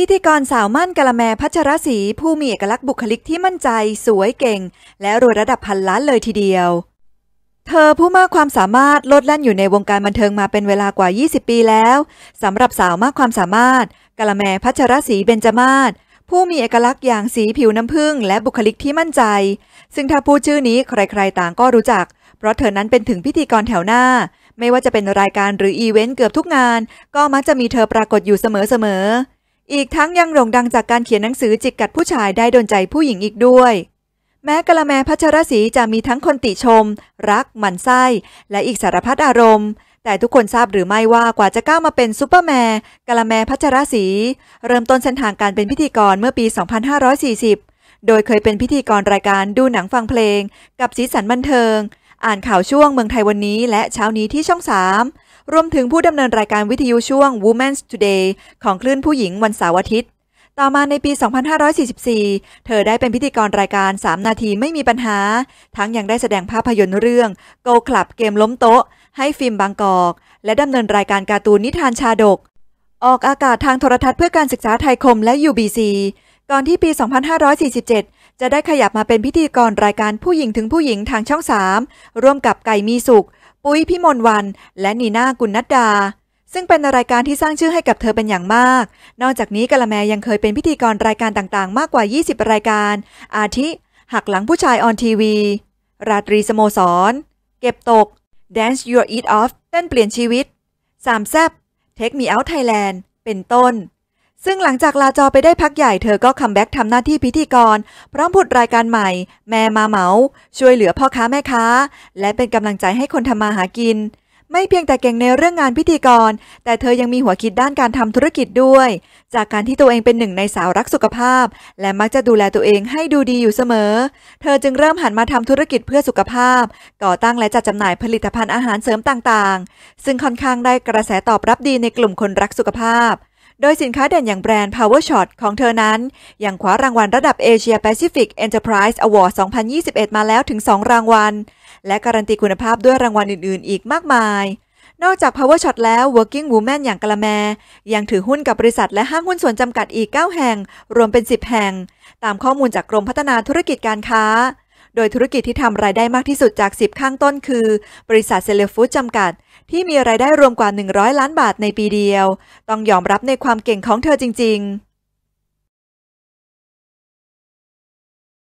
พิธีกรสาวมั่นกะละแมพัชรศรีผู้มีเอกลักษณ์บุคลิกที่มั่นใจ สวยเก่ง และรวยระดับพันล้านเลยทีเดียว เธอผู้มากความสามารถลดแล่นอยู่ในวงการบันเทิงมาเป็นเวลากว่า 20 ปีแล้วสำหรับสาวมากความสามารถกะละแมพัชรศรีเบญจมาศผู้มีเอกลักษณ์อย่างสีผิวน้ำผึ้งและบุคลิกที่มั่นใจ ซึ่งถ้าพูดชื่อนี้ใครๆต่างก็รู้จัก เพราะเธอนั้นเป็นถึงพิธีกรแถวหน้า ไม่ว่าจะเป็นรายการหรืออีเวนต์เกือบทุกงาน ก็มักจะมีเธอปรากฏอยู่เสมอๆอีกทั้งยังโด่งดังจากการเขียนหนังสือจิกกัดผู้ชายได้โดนใจผู้หญิงอีกด้วย แม้กะละแมพัชรศรีจะมีทั้งคนติชม รัก หมันไส้ และอีกสารพัดอารมณ์ แต่ทุกคนทราบหรือไม่ว่ากว่าจะก้าวมาเป็นซูเปอร์แมนกะละแมพัชรศรีเริ่มต้นเส้นทางการเป็นพิธีกรเมื่อปี 2540 โดยเคยเป็นพิธีกรรายการดูหนังฟังเพลง กับสีสันบันเทิง อ่านข่าวช่วงเมืองไทยวันนี้ และเช้านี้ที่ช่อง3รวมถึงผู้ดำเนินรายการวิทยุช่วง Women's Today ของคลื่นผู้หญิงวันเสาร์อาทิตย์ ต่อมาในปี 2544 เธอได้เป็นพิธีกรรายการ 3 นาทีไม่มีปัญหา ทั้งยังได้แสดงภาพยนตร์เรื่อง Go Club เกมล้มโต๊ะ ให้ฟิล์มบางกอก และดำเนินรายการการ์ตูนนิทานชาดก ออกอากาศทางโทรทัศน์เพื่อการศึกษาไทยคมและ UBC ก่อนที่ปี 2547 จะได้ขยับมาเป็นพิธีกรรายการผู้หญิงถึงผู้หญิงทางช่อง3ร่วมกับไก่มีสุขปุ้ยพิมลวันและนีนากุลนัดดา ซึ่งเป็นรายการที่สร้างชื่อให้กับเธอเป็นอย่างมาก นอกจากนี้กะละแมยังเคยเป็นพิธีกรรายการต่างๆ มากกว่า 20 รายการ อาทิ หักหลังผู้ชายออนทีวีราตรีสโมสร เก็บตก Dance Your Eat Off เต้นเปลี่ยนชีวิต สามแซบ Take Me Out Thailand เป็นต้นซึ่งหลังจากลาจอไปได้พักใหญ่เธอก็คัมแบ็กทำหน้าที่พิธีกร พร้อมผุดรายการใหม่ แม่มาเหมา ช่วยเหลือพ่อค้าแม่ค้า และเป็นกำลังใจให้คนทำมาหากิน ไม่เพียงแต่เก่งในเรื่องงานพิธีกร แต่เธอยังมีหัวคิดด้านการทำธุรกิจด้วย จากการที่ตัวเองเป็นหนึ่งในสาวรักสุขภาพ และมักจะดูแลตัวเองให้ดูดีอยู่เสมอ เธอจึงเริ่มหันมาทำธุรกิจเพื่อสุขภาพ ก่อตั้งและจัดจำหน่ายผลิตภัณฑ์อาหารเสริมต่างๆ ซึ่งค่อนข้างได้กระแสตอบรับดีในกลุ่มคนรักสุขภาพโดยสินค้าเด่นอย่างแบรนด์ Power Shot ของเธอนั้นยังคว้ารางวัลระดับ Asia Pacific Enterprise Award 2021 มาแล้วถึง 2 รางวัล และการันตีคุณภาพด้วยรางวัลอื่นๆ อีกมากมาย นอกจาก Power Shot แล้ว Working Woman อย่างกะละแมยังถือหุ้นกับบริษัทและห้างหุ้นส่วนจำกัดอีก 9 แห่ง รวมเป็น 10 แห่ง ตามข้อมูลจากกรมพัฒนาธุรกิจการค้าโดยธุรกิจที่ทำรายได้มากที่สุดจาก 10 ข้างต้นคือ บริษัทเซเลฟูดจำกัด ที่มีรายได้รวมกว่า 100 ล้านบาทในปีเดียว ต้องยอมรับในความเก่งของเธอจริง ๆ